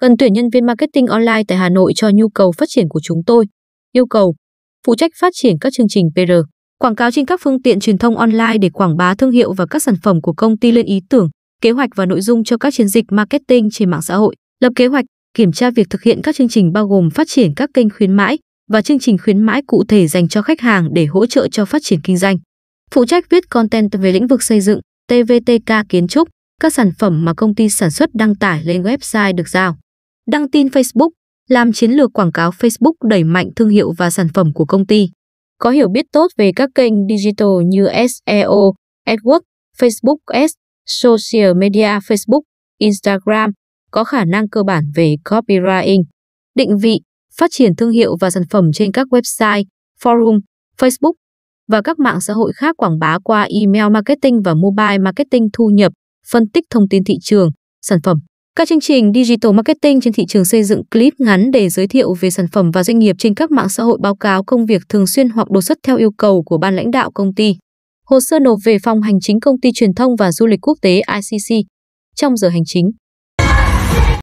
cần tuyển nhân viên marketing online tại Hà Nội cho nhu cầu phát triển của chúng tôi. Yêu cầu phụ trách phát triển các chương trình PR, quảng cáo trên các phương tiện truyền thông online để quảng bá thương hiệu và các sản phẩm của công ty lên ý tưởng, kế hoạch và nội dung cho các chiến dịch marketing trên mạng xã hội, lập kế hoạch, kiểm tra việc thực hiện các chương trình bao gồm phát triển các kênh khuyến mãi và chương trình khuyến mãi cụ thể dành cho khách hàng để hỗ trợ cho phát triển kinh doanh. Phụ trách viết content về lĩnh vực xây dựng, TVTK kiến trúc, các sản phẩm mà công ty sản xuất đăng tải lên website được giao đăng tin Facebook, làm chiến lược quảng cáo Facebook đẩy mạnh thương hiệu và sản phẩm của công ty. Có hiểu biết tốt về các kênh digital như SEO, AdWords, Facebook Ads, social media Facebook, Instagram, có khả năng cơ bản về copywriting, định vị, phát triển thương hiệu và sản phẩm trên các website, forum, Facebook và các mạng xã hội khác quảng bá qua email marketing và mobile marketing thu nhập, phân tích thông tin thị trường, sản phẩm. Các chương trình digital marketing trên thị trường xây dựng clip ngắn để giới thiệu về sản phẩm và doanh nghiệp trên các mạng xã hội báo cáo công việc thường xuyên hoặc đột xuất theo yêu cầu của ban lãnh đạo công ty. Hồ sơ nộp về phòng hành chính công ty truyền thông và du lịch quốc tế ICC trong giờ hành chính.